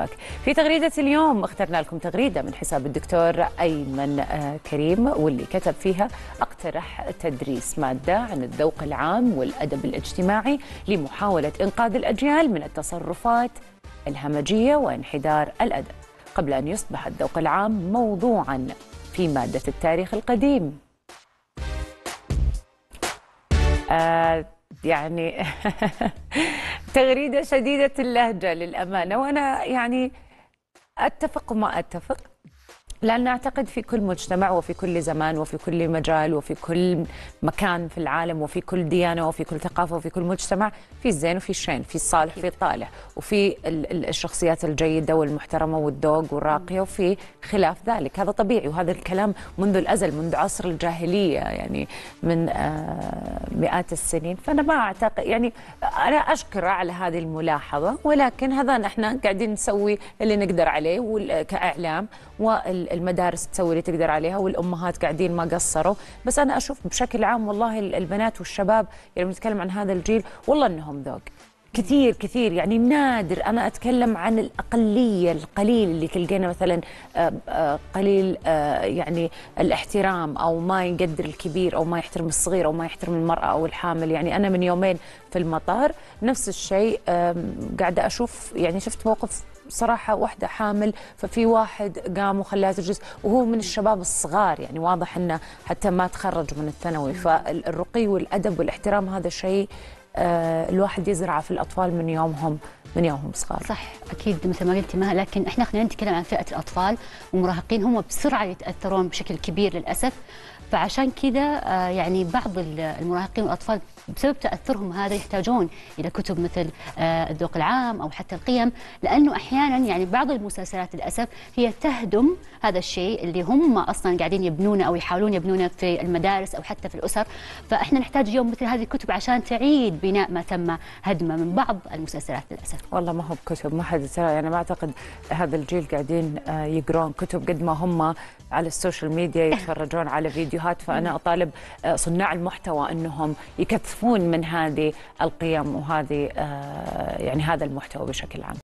حسابك في تغريدة اليوم اخترنا لكم تغريدة من حساب الدكتور أيمن آه، كريم واللي كتب فيها اقترح تدريس مادة عن الذوق العام والأدب الاجتماعي لمحاولة إنقاذ الأجيال من التصرفات الهمجية وانحدار الأدب قبل أن يصبح الذوق العام موضوعا في مادة التاريخ القديم آه يعني تغريده شديده اللهجه للامانه وانا يعني اتفق وما اتفق لأن أعتقد في كل مجتمع وفي كل زمان وفي كل مجال وفي كل مكان في العالم وفي كل ديانة وفي كل ثقافة وفي كل مجتمع في الزين وفي الشين في الصالح وفي الطالح وفي الشخصيات الجيدة والمحترمة والذوق والراقية وفي خلاف ذلك هذا طبيعي وهذا الكلام منذ الأزل منذ عصر الجاهلية يعني من آه، مئات السنين فأنا ما أعتقد يعني أنا أشكر على هذه الملاحظة ولكن هذا نحن قاعدين نسوي اللي نقدر عليه كإعلام وال المدارس تسوي اللي تقدر عليها والامهات قاعدين ما قصروا بس انا اشوف بشكل عام والله البنات والشباب يعني بنتكلم عن هذا الجيل والله انهم ذوق كثير كثير يعني نادر انا اتكلم عن الاقليه القليل اللي تلقينا مثلا آه، آه، قليل آه، يعني الاحترام او ما يقدر الكبير او ما يحترم الصغير او ما يحترم المراه او الحامل يعني انا من يومين في المطار نفس الشيء قاعده اشوف يعني شفت موقف صراحة واحده حامل ففي واحد قام وخلاها تجلس وهو من الشباب الصغار يعني واضح انه حتى ما تخرج من الثانوي فالرقي والادب والاحترام هذا شيء آه، الواحد يزرعه في الاطفال من يومهم من يومهم صغار صح اكيد مثل ما قلتي مها لكن احنا خلينا نتكلم عن فئه الاطفال والمراهقين هم بسرعه يتاثرون بشكل كبير للاسف فعشان كذا آه، يعني بعض المراهقين والاطفال بسبب تاثرهم هذا يحتاجون الى كتب مثل آه، الذوق العام او حتى القيم لانه احيانا يعني بعض المسلسلات للاسف هي تهدم هذا الشيء اللي هم اصلا قاعدين يبنونه او يحاولون يبنونه في المدارس او حتى في الاسر فاحنا نحتاج اليوم مثل هذه الكتب عشان تعيد بناء ما تم هدمه من بعض المسلسلات للاسف والله ما هو بكتب ما حد ترى يعني انا ما اعتقد هذا الجيل قاعدين آه، يقرون كتب قد ما هم على السوشيال ميديا إيه. يتفرجون على فيديوهات فانا اطالب آه، صناع المحتوى انهم يكثفون من هذه القيم وهذه آه، يعني هذا المحتوى بشكل عام